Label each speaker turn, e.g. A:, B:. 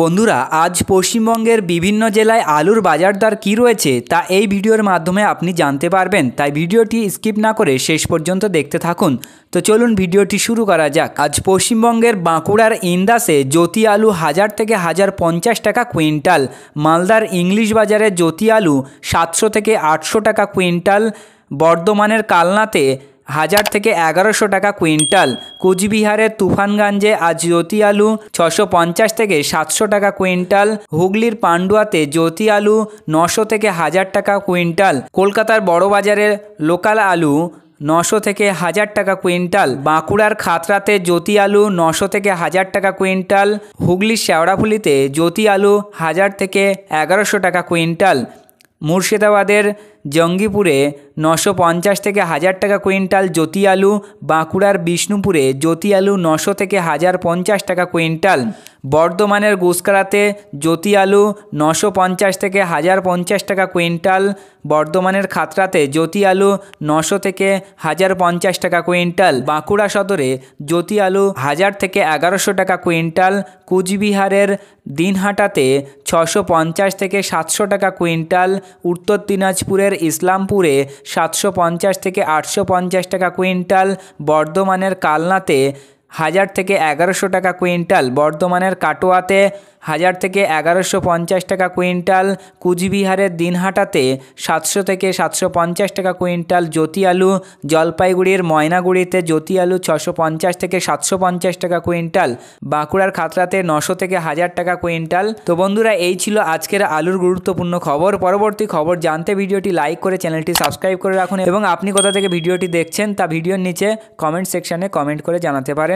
A: বন্ধুরা আজ পশ্চিমবঙ্গের বিভিন্ন জেলায় আলুর বাজার দর কী রয়েছে তা এই ভিডিওর মাধ্যমে আপনি জানতে পারবেন তাই ভিডিওটি স্কিপ না করে শেষ পর্যন্ত দেখতে থাকুন তো চলুন ভিডিওটি শুরু করা যাক আজ পশ্চিমবঙ্গের বাঁকুড়ার ইন্দাসে জ্যোতি আলু হাজার থেকে হাজার পঞ্চাশ টাকা কুইন্টাল মালদার ইংলিশ বাজারে জ্যোতি আলু সাতশো থেকে আটশো টাকা কুইন্টাল বর্ধমানের কালনাতে হাজার থেকে এগারোশো টাকা কুইন্টাল কুচবিহারের তুফানগঞ্জে আজ জ্যোতি আলু ছশো পঞ্চাশ থেকে সাতশো টাকা কুইন্টাল হুগলির পান্ডুয়াতে জ্যোতি আলু নশো থেকে হাজার টাকা কুইন্টাল কলকাতার বড়বাজারের লোকাল আলু নশো থেকে হাজার টাকা কুইন্টাল বাঁকুড়ার খাতরাতে জ্যোতি আলু নশো থেকে হাজার টাকা কুইন্টাল হুগলির শেওড়াফুলিতে জ্যোতি আলু হাজার থেকে এগারোশো টাকা কুইন্টাল মুর্শিদাবাদের জঙ্গিপুরে নশো পঞ্চাশ থেকে হাজার টাকা কুইন্টাল জ্যোতি আলু বাঁকুড়ার বিষ্ণুপুরে জ্যোতি আলু নশো থেকে হাজার পঞ্চাশ টাকা কুইন্টাল বর্ধমানের গুসকারাতে জ্যোতি আলু নশো পঞ্চাশ থেকে হাজার পঞ্চাশ টাকা কুইন্টাল বর্ধমানের খাতরাতে জ্যোতি আলু নশো থেকে হাজার পঞ্চাশ টাকা কুইন্টাল বাঁকুড়া সদরে জ্যোতি আলু হাজার থেকে এগারোশো টাকা কুইন্টাল কুচবিহারের দিনহাটাতে ছশো পঞ্চাশ থেকে সাতশো টাকা কুইন্টাল উত্তর দিনাজপুরের ইসলামপুরে সাতশো পঞ্চাশ থেকে আটশো পঞ্চাশ টাকা কুইন্টাল বর্ধমানের কালনাতে হাজার থেকে এগারোশো টাকা কুইন্টাল বর্ধমানের কাটোয়াতে হাজার থেকে এগারোশো পঞ্চাশ টাকা কুইন্টাল কুচবিহারের দিনহাটাতে সাতশো থেকে সাতশো পঞ্চাশ টাকা কুইন্টাল জ্যোতি আলু জলপাইগুড়ির ময়নাগুড়িতে জ্যোতি আলু ছশো পঞ্চাশ থেকে সাতশো পঞ্চাশ টাকা কুইন্টাল বাঁকুড়ার খাতড়াতে নশো থেকে হাজার টাকা কুইন্টাল তো বন্ধুরা এই ছিল আজকের আলুর গুরুত্বপূর্ণ খবর পরবর্তী খবর জানতে ভিডিওটি লাইক করে চ্যানেলটি সাবস্ক্রাইব করে রাখুন এবং আপনি কোথা থেকে ভিডিওটি দেখছেন তা ভিডিওর নিচে কমেন্ট সেকশানে কমেন্ট করে জানাতে পারেন